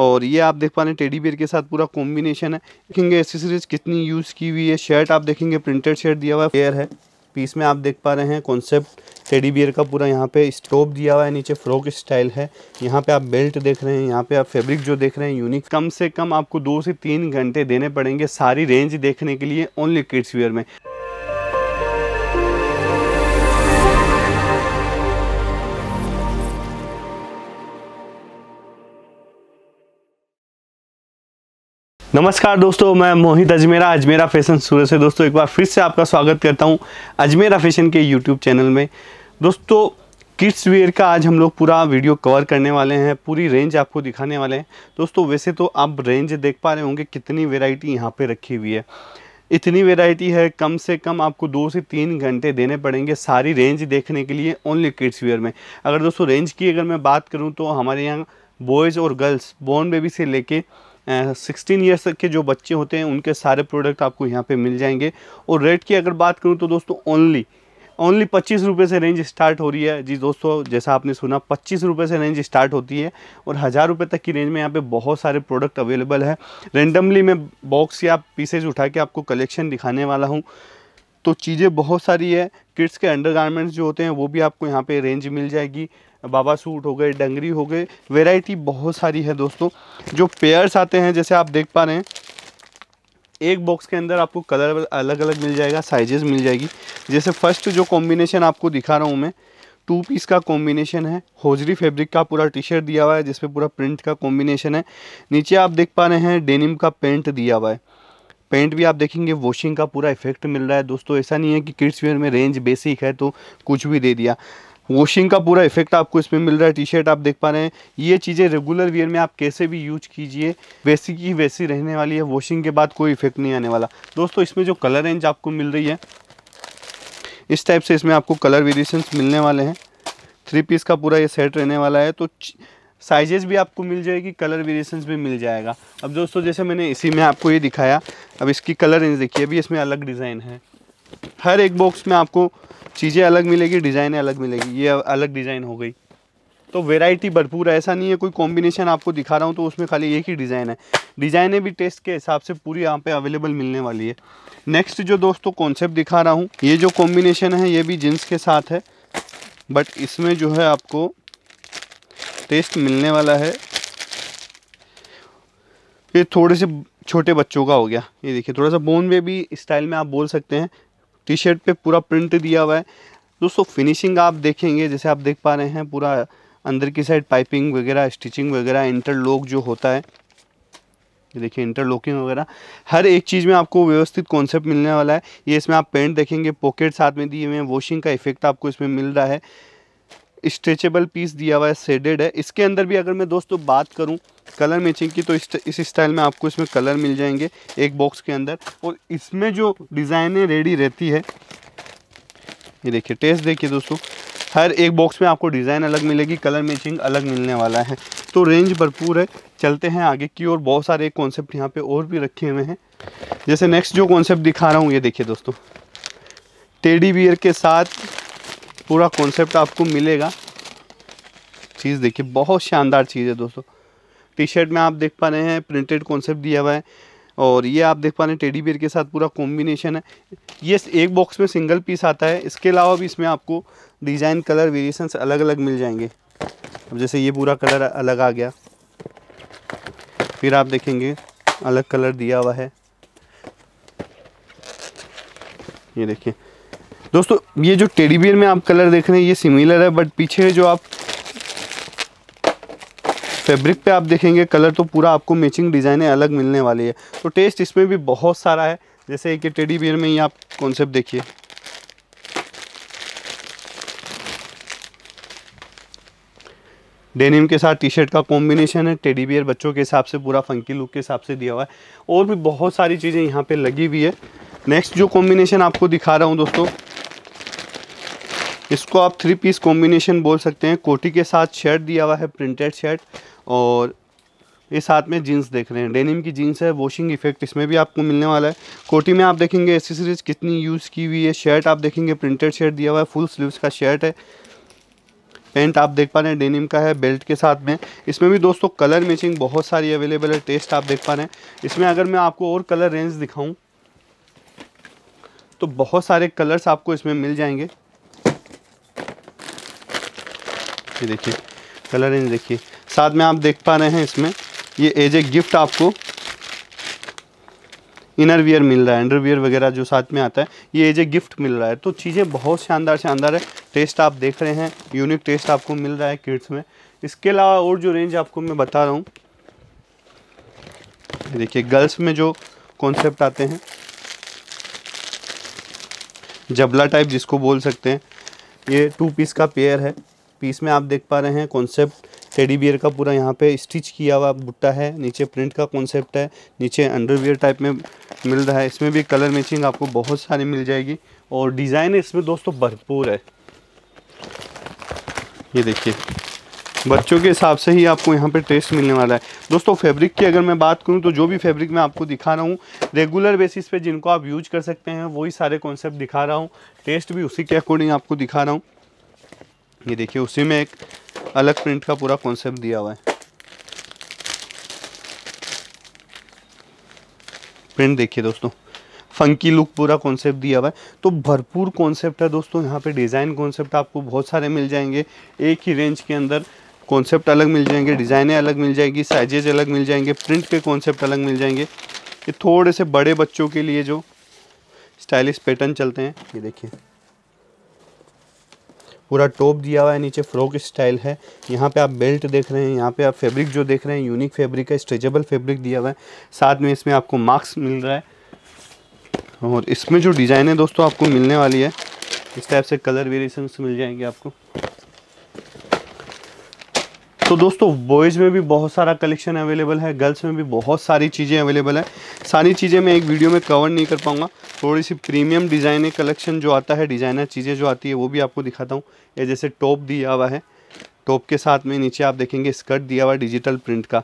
और ये आप देख पा रहे हैं टेडी बियर के साथ पूरा कॉम्बिनेशन है देखेंगे एसेसरीज कितनी यूज़ की हुई है शर्ट आप देखेंगे प्रिंटेड शर्ट दिया हुआ है फेयर है पीस में आप देख पा रहे हैं कॉन्सेप्ट टेडी बियर का पूरा यहाँ पे स्टोप दिया हुआ है नीचे फ्रॉक स्टाइल है यहाँ पे आप बेल्ट देख रहे हैं यहाँ पे आप फैब्रिक जो देख रहे हैं यूनिक कम से कम आपको दो से तीन घंटे देने पड़ेंगे सारी रेंज देखने के लिए ओनली किड्स वियर में नमस्कार दोस्तों मैं मोहित अजमेरा अजमेरा फैशन सूरत से दोस्तों एक बार फिर से आपका स्वागत करता हूं अजमेरा फैशन के यूट्यूब चैनल में दोस्तों किड्स वेयर का आज हम लोग पूरा वीडियो कवर करने वाले हैं पूरी रेंज आपको दिखाने वाले हैं दोस्तों वैसे तो आप रेंज देख पा रहे होंगे कितनी वेराइटी यहाँ पर रखी हुई है इतनी वेराइटी है कम से कम आपको दो से तीन घंटे देने पड़ेंगे सारी रेंज देखने के लिए ओनली किड्स वेयर में अगर दोस्तों रेंज की अगर मैं बात करूँ तो हमारे यहाँ बॉयज़ और गर्ल्स बॉर्न बेबी से लेके सिक्सटीन ईयर्स तक के जो बच्चे होते हैं उनके सारे प्रोडक्ट आपको यहाँ पे मिल जाएंगे और रेट की अगर बात करूँ तो दोस्तों ओनली ओनली पच्चीस रुपये से रेंज स्टार्ट हो रही है जी दोस्तों जैसा आपने सुना पच्चीस रुपये से रेंज स्टार्ट होती है और हज़ार रुपये तक की रेंज में यहाँ पे बहुत सारे प्रोडक्ट अवेलेबल है रेंडमली मैं बॉक्स या पीसेज उठा के आपको कलेक्शन दिखाने वाला हूँ तो चीज़ें बहुत सारी है किड्स के अंडर जो होते हैं वो भी आपको यहाँ पे रेंज मिल जाएगी बाबा सूट हो गए डंगरी हो गए वेराइटी बहुत सारी है दोस्तों जो पेयर्स आते हैं जैसे आप देख पा रहे हैं एक बॉक्स के अंदर आपको कलर अलग अलग मिल जाएगा साइजेस मिल जाएगी जैसे फर्स्ट जो कॉम्बिनेशन आपको दिखा रहा हूँ मैं टू पीस का कॉम्बिनेशन है होजरी फैब्रिक का पूरा टी शर्ट दिया हुआ है जिसपे पूरा प्रिंट का कॉम्बिनेशन है नीचे आप देख पा रहे हैं डेनिम का पेंट दिया हुआ है पेंट भी आप देखेंगे वॉशिंग का पूरा इफेक्ट मिल रहा है दोस्तों ऐसा नहीं है कि किड्स वेयर में रेंज बेसिक है तो कुछ भी दे दिया वॉशिंग का पूरा इफेक्ट आपको इसमें मिल रहा है टी शर्ट आप देख पा रहे हैं ये चीज़ें रेगुलर वेयर में आप कैसे भी यूज कीजिए वैसी की वैसी रहने वाली है वॉशिंग के बाद कोई इफेक्ट नहीं आने वाला दोस्तों इसमें जो कलर रेंज आपको मिल रही है इस टाइप से इसमें आपको कलर वेरिएशन मिलने वाले हैं थ्री पीस का पूरा ये सेट रहने वाला है तो साइजेस भी आपको मिल जाएगी कलर वेरिएशन भी मिल जाएगा अब दोस्तों जैसे मैंने इसी में आपको ये दिखाया अब इसकी कलर रेंज देखिए अभी इसमें अलग डिज़ाइन है हर एक बॉक्स में आपको चीज़ें अलग मिलेगी डिज़ाइनें अलग मिलेगी ये अलग डिज़ाइन हो गई तो वेराइटी भरपूर है ऐसा नहीं है कोई कॉम्बिनेशन आपको दिखा रहा हूँ तो उसमें खाली एक ही डिज़ाइन है डिज़ाइनें भी टेस्ट के हिसाब से पूरी यहाँ पे अवेलेबल मिलने वाली है नेक्स्ट जो दोस्तों कॉन्सेप्ट दिखा रहा हूँ ये जो कॉम्बिनेशन है ये भी जींस के साथ है बट इसमें जो है आपको टेस्ट मिलने वाला है ये थोड़े से छोटे बच्चों का हो गया ये देखिए थोड़ा सा बोन बेबी भी स्टाइल में आप बोल सकते हैं टी शर्ट पे पूरा प्रिंट दिया हुआ है दोस्तों फिनिशिंग आप देखेंगे जैसे आप देख पा रहे हैं पूरा अंदर की साइड पाइपिंग वगैरह स्टिचिंग वगैरह इंटरलॉक जो होता है ये देखिए इंटरलॉकिंग वगैरह हर एक चीज़ में आपको व्यवस्थित कॉन्सेप्ट मिलने वाला है ये इसमें आप पेंट देखेंगे पॉकेट साथ में दिए हुए हैं वॉशिंग का इफेक्ट आपको इसमें मिल रहा है स्ट्रेचेबल पीस दिया हुआ है सेडेड है इसके अंदर भी अगर मैं दोस्तों बात करूँ कलर मैचिंग की तो इस स्टाइल में आपको इसमें कलर मिल जाएंगे एक बॉक्स के अंदर और इसमें जो डिज़ाइनें रेडी रहती है ये देखिए टेस्ट देखिए दोस्तों हर एक बॉक्स में आपको डिज़ाइन अलग मिलेगी कलर मैचिंग अलग मिलने वाला है तो रेंज भरपूर है चलते हैं आगे की और बहुत सारे कॉन्सेप्ट यहाँ पर और भी रखे हुए हैं जैसे नेक्स्ट जो कॉन्सेप्ट दिखा रहा हूँ ये देखिए दोस्तों टेडी बियर के साथ पूरा कॉन्सेप्ट आपको मिलेगा चीज़ देखिए बहुत शानदार चीज़ है दोस्तों टी शर्ट में आप देख पा रहे हैं प्रिंटेड कॉन्सेप्ट दिया हुआ है और ये आप देख पा रहे हैं टेडी बियर के साथ पूरा कॉम्बिनेशन है ये एक बॉक्स में सिंगल पीस आता है इसके अलावा भी इसमें आपको डिज़ाइन कलर वेरिएशन अलग अलग मिल जाएंगे अब जैसे ये पूरा कलर अलग आ गया फिर आप देखेंगे अलग कलर दिया हुआ है ये देखिए दोस्तों ये जो टेडीबियर में आप कलर देख रहे हैं ये सिमिलर है बट पीछे जो आप फैब्रिक पे आप देखेंगे कलर तो पूरा आपको मैचिंग डिज़ाइनें अलग मिलने वाली है तो टेस्ट इसमें भी बहुत सारा है जैसे कि टेडी बियर में ही आप कॉन्सेप्ट देखिए डेनिम के साथ टी शर्ट का कॉम्बिनेशन है टेडी बियर बच्चों के हिसाब से पूरा फंकी लुक के हिसाब से दिया हुआ है और भी बहुत सारी चीज़ें यहाँ पे लगी हुई है नेक्स्ट जो कॉम्बिनेशन आपको दिखा रहा हूँ दोस्तों इसको आप थ्री पीस कॉम्बिनेशन बोल सकते हैं कोटी के साथ शर्ट दिया हुआ है प्रिंटेड शर्ट और ये साथ में जीन्स देख रहे हैं डेनिम की जीन्स है वॉशिंग इफेक्ट इसमें भी आपको मिलने वाला है कोटी में आप देखेंगे एसेसरीज कितनी यूज़ की हुई है शर्ट आप देखेंगे प्रिंटेड शर्ट दिया हुआ है फुल स्लीव्स का शर्ट है पेंट आप देख पा रहे हैं डेनिम का है बेल्ट के साथ में इसमें भी दोस्तों कलर मैचिंग बहुत सारी अवेलेबल है टेस्ट आप देख पा रहे हैं इसमें अगर मैं आपको और कलर रेंज दिखाऊँ तो बहुत सारे कलर्स आपको इसमें मिल जाएंगे ये देखिए कलर रेंज देखिए साथ में आप देख पा रहे हैं इसमें ये एज ए गिफ्ट आपको इनर वियर मिल रहा है अंडर वियर वगैरह जो साथ में आता है ये एज ए गिफ्ट मिल रहा है तो चीज़ें बहुत शानदार शानदार है टेस्ट आप देख रहे हैं यूनिक टेस्ट आपको मिल रहा है किड्स में इसके अलावा और जो रेंज आपको मैं बता रहा हूँ देखिए गर्ल्स में जो कॉन्सेप्ट आते हैं जबला टाइप जिसको बोल सकते हैं ये टू पीस का पेयर है पीस में आप देख पा रहे हैं कॉन्सेप्ट टेडी बियर का पूरा यहाँ पे स्टिच किया हुआ बुट्टा है नीचे प्रिंट का कॉन्सेप्ट है नीचे अंडरवियर टाइप में मिल रहा है इसमें भी कलर मैचिंग आपको बहुत सारी मिल जाएगी और डिज़ाइन इसमें दोस्तों भरपूर है ये देखिए बच्चों के हिसाब से ही आपको यहाँ पे टेस्ट मिलने वाला है दोस्तों फैब्रिक की अगर मैं बात करूँ तो जो भी फैब्रिक मैं आपको दिखा रहा हूँ रेगुलर बेसिस पे जिनको आप यूज कर सकते हैं वही सारे कॉन्सेप्ट दिखा रहा हूँ टेस्ट भी उसी के अकॉर्डिंग आपको दिखा रहा हूँ ये देखिए उसी में एक अलग प्रिंट का पूरा कॉन्सेप्ट दिया हुआ है प्रिंट देखिए दोस्तों फंकी लुक पूरा कॉन्सेप्ट दिया हुआ है तो भरपूर कॉन्सेप्ट है दोस्तों यहाँ पे डिज़ाइन कॉन्सेप्ट आपको बहुत सारे मिल जाएंगे एक ही रेंज के अंदर कॉन्सेप्ट अलग मिल जाएंगे डिज़ाइनें अलग मिल जाएगी साइजेज अलग मिल जाएंगे प्रिंट के कॉन्सेप्ट अलग मिल जाएंगे ये थोड़े से बड़े बच्चों के लिए जो स्टाइलिश पैटर्न चलते हैं ये देखिए पूरा टॉप दिया हुआ है नीचे फ्रॉक स्टाइल है यहाँ पे आप बेल्ट देख रहे हैं यहाँ पे आप फैब्रिक जो देख रहे हैं यूनिक फैब्रिक है स्ट्रेचेबल फैब्रिक दिया हुआ है साथ में इसमें आपको मास्क मिल रहा है और इसमें जो डिज़ाइन है दोस्तों आपको मिलने वाली है इस टाइप से कलर वेरिएशन मिल जाएंगे आपको तो दोस्तों बॉयज़ में भी बहुत सारा कलेक्शन अवेलेबल है गर्ल्स में भी बहुत सारी चीज़ें अवेलेबल है सारी चीज़ें मैं एक वीडियो में कवर नहीं कर पाऊँगा थोड़ी सी प्रीमियम डिज़ाइन कलेक्शन जो आता है डिज़ाइनर चीज़ें जो आती है वो भी आपको दिखाता हूँ ये जैसे टॉप दिया हुआ है टॉप के साथ में नीचे आप देखेंगे स्कर्ट दिया हुआ डिजिटल प्रिंट का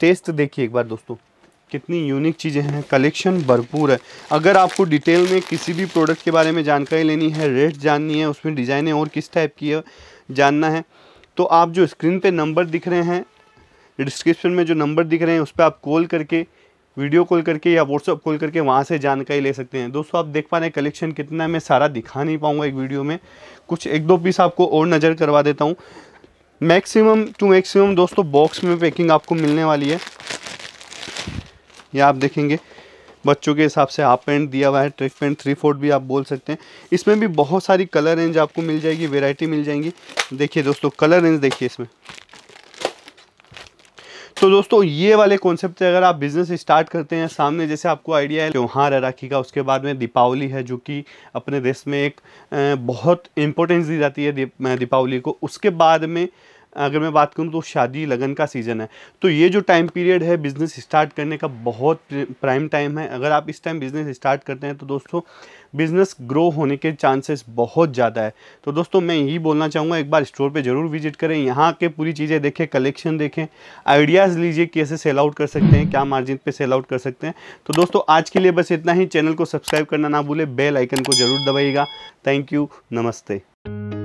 टेस्ट देखिए एक बार दोस्तों कितनी यूनिक चीज़ें हैं कलेक्शन भरपूर है अगर आपको डिटेल में किसी भी प्रोडक्ट के बारे में जानकारी लेनी है रेट जाननी है उसमें डिज़ाइनें और किस टाइप की है जानना है तो आप जो स्क्रीन पे नंबर दिख रहे हैं डिस्क्रिप्शन में जो नंबर दिख रहे हैं उस पर आप कॉल करके वीडियो कॉल करके या व्हाट्सअप कॉल करके वहाँ से जानकारी ले सकते हैं दोस्तों आप देख पा रहे हैं कलेक्शन कितना है मैं सारा दिखा नहीं पाऊँगा एक वीडियो में कुछ एक दो पीस आपको और नज़र करवा देता हूँ मैक्सिमम टू मैक्सिमम दोस्तों बॉक्स में पैकिंग आपको मिलने वाली है या आप देखेंगे बच्चों के हिसाब से हाफ पेंट दिया हुआ है ट्रिक पेंट थ्री फोर्थ भी आप बोल सकते हैं इसमें भी बहुत सारी कलर रेंज आपको मिल जाएगी वेराइटी मिल जाएंगी देखिए दोस्तों कलर रेंज देखिए इसमें तो दोस्तों ये वाले कॉन्सेप्ट से अगर आप बिज़नेस स्टार्ट करते हैं सामने जैसे आपको आइडिया है त्यौहार है राखी का उसके बाद में दीपावली है जो कि अपने देश में एक बहुत इंपॉर्टेंस दी जाती है दीपावली को उसके बाद में अगर मैं बात करूँ तो शादी लगन का सीज़न है तो ये जो टाइम पीरियड है बिज़नेस स्टार्ट करने का बहुत प्राइम टाइम है अगर आप इस टाइम बिज़नेस स्टार्ट करते हैं तो दोस्तों बिज़नेस ग्रो होने के चांसेस बहुत ज़्यादा है तो दोस्तों मैं यही बोलना चाहूँगा एक बार स्टोर पे ज़रूर विजिट करें यहाँ के पूरी चीज़ें देखें कलेक्शन देखें आइडियाज़ लीजिए कैसे सेल आउट कर सकते हैं क्या मार्जिन पे सेल आउट कर सकते हैं तो दोस्तों आज के लिए बस इतना ही चैनल को सब्सक्राइब करना ना भूलें बेल आइकन को ज़रूर दबाइएगा थैंक यू नमस्ते